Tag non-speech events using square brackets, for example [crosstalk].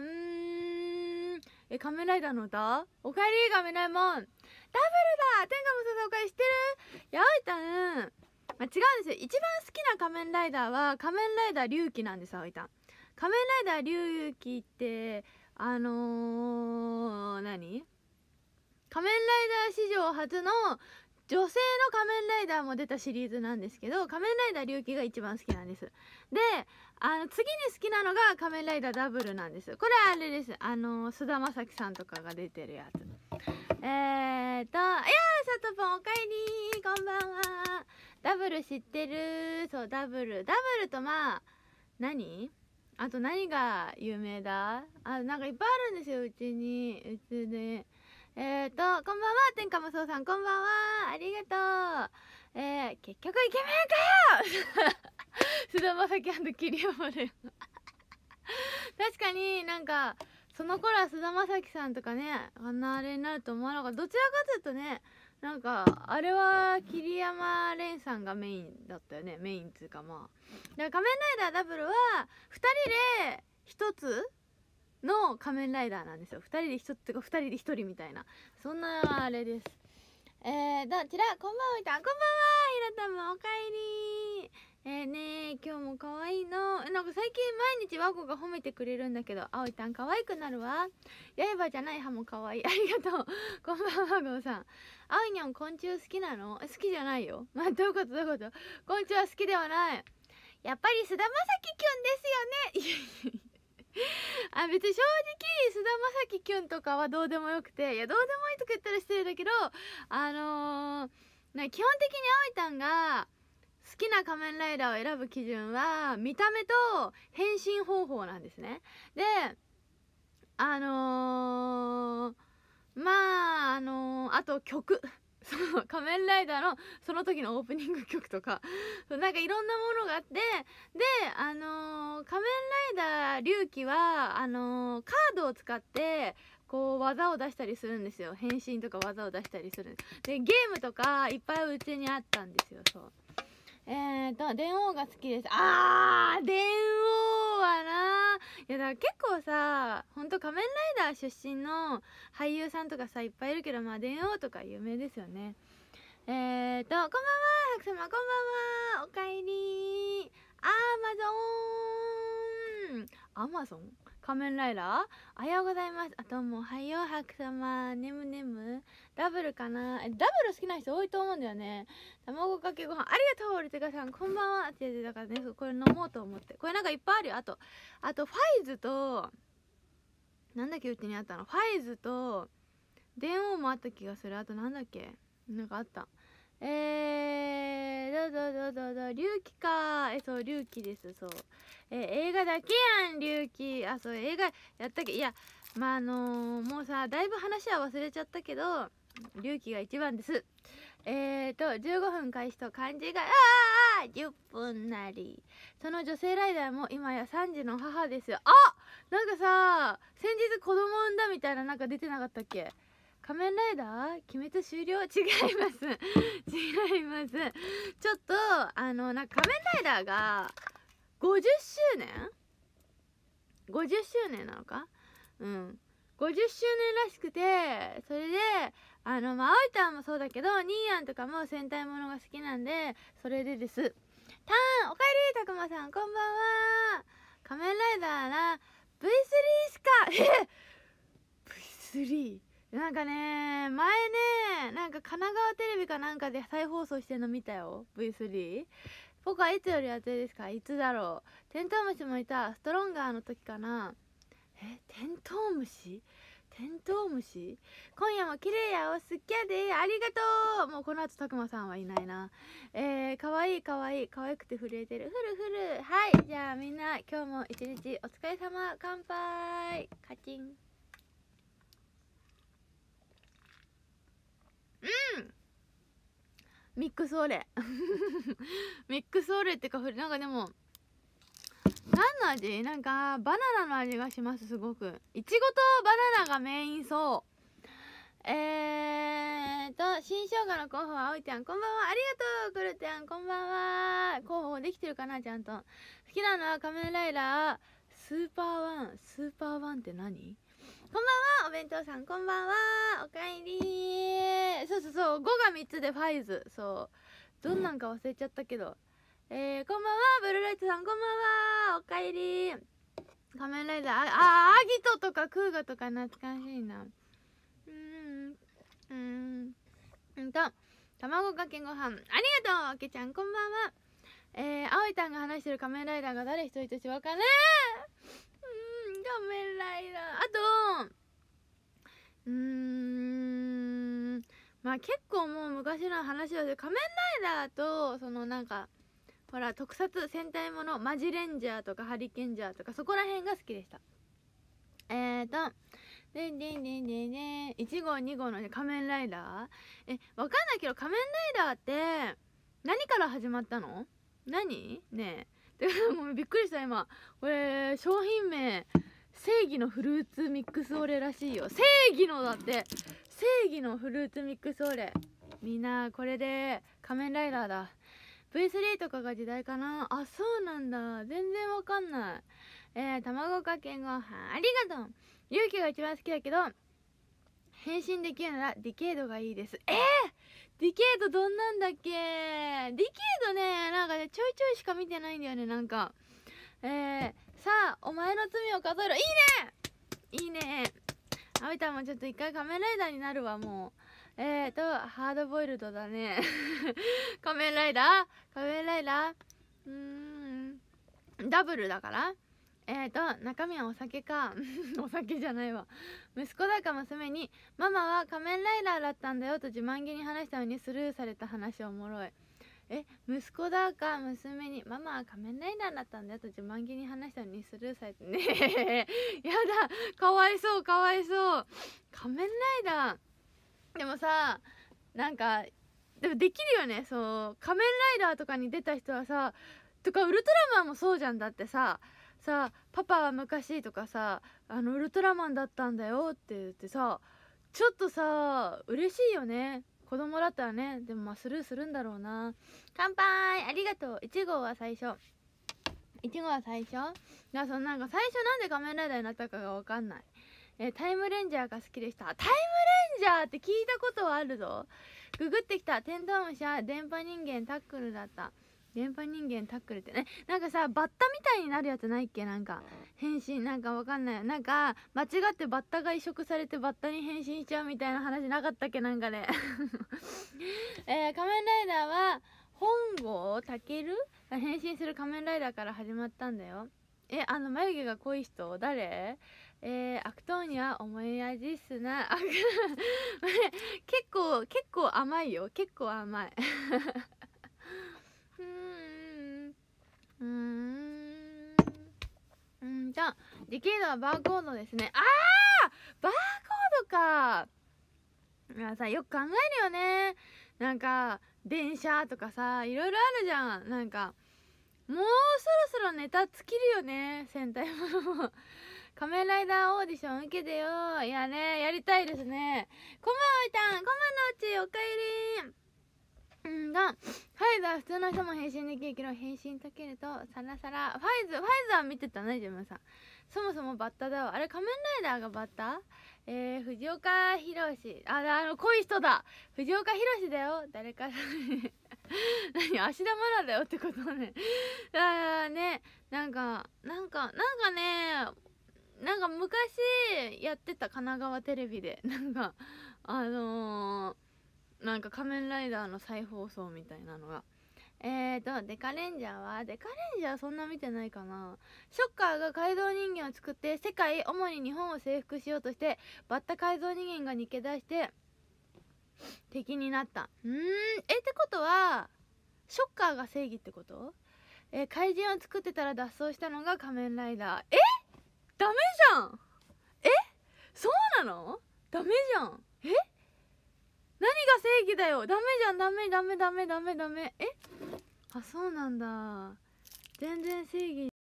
ーんえ仮面ライダーの歌おかえり仮面ライモンダブルだ天下無双おかえり知ってるやおいたんまあ、違うんですよ一番好きな仮面ライダーは仮面ライダー龍騎なんですいたん仮面ライダー龍騎ってあのー、何仮面ライダー史上初の女性の仮面ライダーも出たシリーズなんですけど仮面ライダー龍騎が一番好きなんですであの次に好きなのが仮面ライダーダブルなんですこれあれですあの菅田将暉さんとかが出てるやつえーといやーさとぽんおかえりこんばんはダブル知ってるそうダブルダブルとまあ何あと何が有名だあなんかいっぱいあるんですようちにうちで、ね。えっ、ー、と、こんばんは、天下無双さん、こんばんは、ありがとう。えー、結局イケメンかよ [laughs] 菅田将暉桐山で [laughs] 確かになんか、その頃は菅田将暉さんとかね、あんなあれになると思わなかった。どちらかというとね、なんか、あれは桐山蓮さんがメインだったよね。メインっていうかまあ。だから仮面ライダーダブルは、2人で1つの仮面ライダーなんですよ2人で1つとか2人で1人みたいなそんなあれですえー、どちらこんばんはいたこんばんはひろたまおかえりえーね今日も可愛いのなんか最近毎日ワゴが褒めてくれるんだけどあおいたん可愛くなるわ刃じゃない歯も可愛いありがとうこんばんはワゴさんあおいにゃん昆虫好きなの好きじゃないよまあどういうことどういうこと昆虫は好きではないやっぱり菅田将暉キュンですよねあ別に正直菅田将暉きゅんとかはどうでもよくていやどうでもいいとか言ったら失礼だけどあのー、な基本的に葵たんが好きな仮面ライダーを選ぶ基準は見た目と変身方法なんですねであのー、まああのー、あと曲そう仮面ライダーのその時のオープニング曲とかそうなんかいろんなものがあってであのー、仮面ライダー龍騎はあのー、カードを使ってこう技を出したりするんですよ変身とか技を出したりするでゲームとかいっぱいうちにあったんですよそうえーと電王が好きですあー電王はないやだから結構さほんと仮面ライダー出身の俳優さんとかさいっぱいいるけどまあ電王とか有名ですよねえーとこんばんは白様こんばんはおかえりアマゾンアマゾン仮面ライダーおはようございます。あ、どうも、おはよう、白様、ねむねむ。ダブルかなえ、ダブル好きな人多いと思うんだよね。卵かけご飯、ありがとう、リテカさん、こんばんは。って言ってたからね、これ飲もうと思って。これなんかいっぱいあるよ。あと、あと、ファイズと、なんだっけ、うちにあったの。ファイズと、電王もあった気がする。あと、なんだっけなんかあった。えー、どうぞどうぞどうぞ、隆起か。え、そう、隆起です、そう。え、映画だけやん、隆起。あ、そう、映画やったっけいや、まあ、あのー、もうさ、だいぶ話は忘れちゃったけど、隆起が一番です。えーと、15分開始と漢字が、ああ10分なり。その女性ライダーも今や3時の母ですよ。あなんかさ、先日子供産んだみたいななんか出てなかったっけ仮面ライダー決めて終了違います [laughs] 違いますちょっとあのなんか仮面ライダーが50周年50周年なのかうん50周年らしくてそれであのまあ葵ちゃんもそうだけどニーヤンとかも戦隊ものが好きなんでそれでですターンおかえりたくまさんこんばんは仮面ライダーな V3 しかえ V3 なんかね前ねなんか神奈川テレビかなんかで再放送してるの見たよ V3 僕はいつより暑いですかいつだろうテントウムシもいたストロンガーの時かなえテントウムシテントウムシ今夜も綺麗やおすっきゃでありがとうもうこの後たくまさんはいないなえー、かわいいかわいいかわいくて震えてるふるふるはいじゃあみんな今日も一日お疲れ様乾杯カチンミックスオレ [laughs] ミックスオレってかなんかでも何の味なんかバナナの味がしますすごくいちごとバナナがメインそうえーと新生姜の候補はおいゃんこんばんはありがとうくるちゃんこんばんは候補できてるかなちゃんと好きなのは仮面ライダースーパーワンスーパーワンって何こんばんはお弁当さんこんばんはおかえりそうそうそう5が3つでファイズそうどんなんか忘れちゃったけど、えー、こんばんはブルーライトさんこんばんはおかえり仮面ライダーああアギトとかクーガとか懐かしいなうんうんうんと卵かけご飯ありがとうあけちゃんこんばんはえー、葵たんが話してる仮面ライダーが誰一人としてわかんね面ライダーあとうんまあ結構もう昔の話は、仮面ライダーとそのなんかほら特撮戦隊ものマジレンジャーとかハリケンジャーとかそこら辺が好きでしたえーとでんでんでんでんでん1号2号の、ね、仮面ライダーえわかんないけど仮面ライダーって何から始まったの何ねえ [laughs] もうびっくりした今これ商品名正義のフルーツミックスオレらしいよ正義のだって正義のフルーツミックスオレみんなこれで仮面ライダーだ V3 とかが時代かなあそうなんだ全然わかんないえー、卵かけご飯ありがとう勇気が一番好きだけど変身できるならディケードがいいですえー、ディケードどんなんだっけディケードねなんかねちょいちょいしか見てないんだよねなんかえーさあお前の罪を数えろいいねいいねあおいたもちょっと一回仮面ライダーになるわもうえーとハードボイルドだね [laughs] 仮面ライダー仮面ライダーうーんダブルだからえーと中身はお酒か [laughs] お酒じゃないわ息子だか娘にママは仮面ライダーだったんだよと自慢げに話したのにスルーされた話おもろいえ息子だか娘にママは仮面ライダーだったんだよと自慢げに話したのにスルーされてねえやだかわいそうかわいそう仮面ライダーでもさなんかでもできるよねそう仮面ライダーとかに出た人はさとかウルトラマンもそうじゃんだってささパパは昔とかさあのウルトラマンだったんだよって言ってさちょっとさ嬉しいよね子供だったらねでもまあスルーするんだろうな乾杯ありがとう1号は最初1号は最初いやそのなんか最初なんで仮面ライダーになったかが分かんないえー、タイムレンジャーが好きでしたタイムレンジャーって聞いたことはあるぞググってきたテントウムシは電波人間タックルだった電波人間タックルってねなんかさバッタみたいになるやつないっけなんか変身なんかわかんないなんか間違ってバッタが移植されてバッタに変身しちゃうみたいな話なかったっけなんかで、ね、[laughs] えー、仮面ライダーは本郷たるが変身する仮面ライダーから始まったんだよえあの眉毛が濃い人誰えー、悪党には思い味っすな結構結構甘いよ結構甘い [laughs] うんうんじゃあできるのはバーコードですねああバーコードかいやさよく考えるよねなんか電車とかさいろいろあるじゃんなんかもうそろそろネタ尽きるよね戦隊も [laughs] 仮面ライダーオーディション受けてよいやねやりたいですねこマおいたんこマのうちおかえりうんがファイズは普通の人も変身できるけど変身解けるとサラサラファイズファイズは見てたね自分さんそもそもバッタだわあれ仮面ライダーがバッタえー、藤岡弘ああの濃い人だ藤岡弘だよ誰か [laughs] 何芦田愛菜だよってことねああ、ねなんかなんかなんかねなんか昔やってた神奈川テレビでなんかあのーなんか仮面ライダーの再放送みたいなのがえーとデカレンジャーはデカレンジャーそんな見てないかなショッカーが改造人間を作って世界主に日本を征服しようとしてバッタ改造人間が抜け出して敵になったうんえってことはショッカーが正義ってことえ怪人を作ってたら脱走したのが仮面ライダーえダメじゃんえそうなのダメじゃんえ何が正義だよダメじゃんダメダメダメダメダメえあそうなんだ全然正義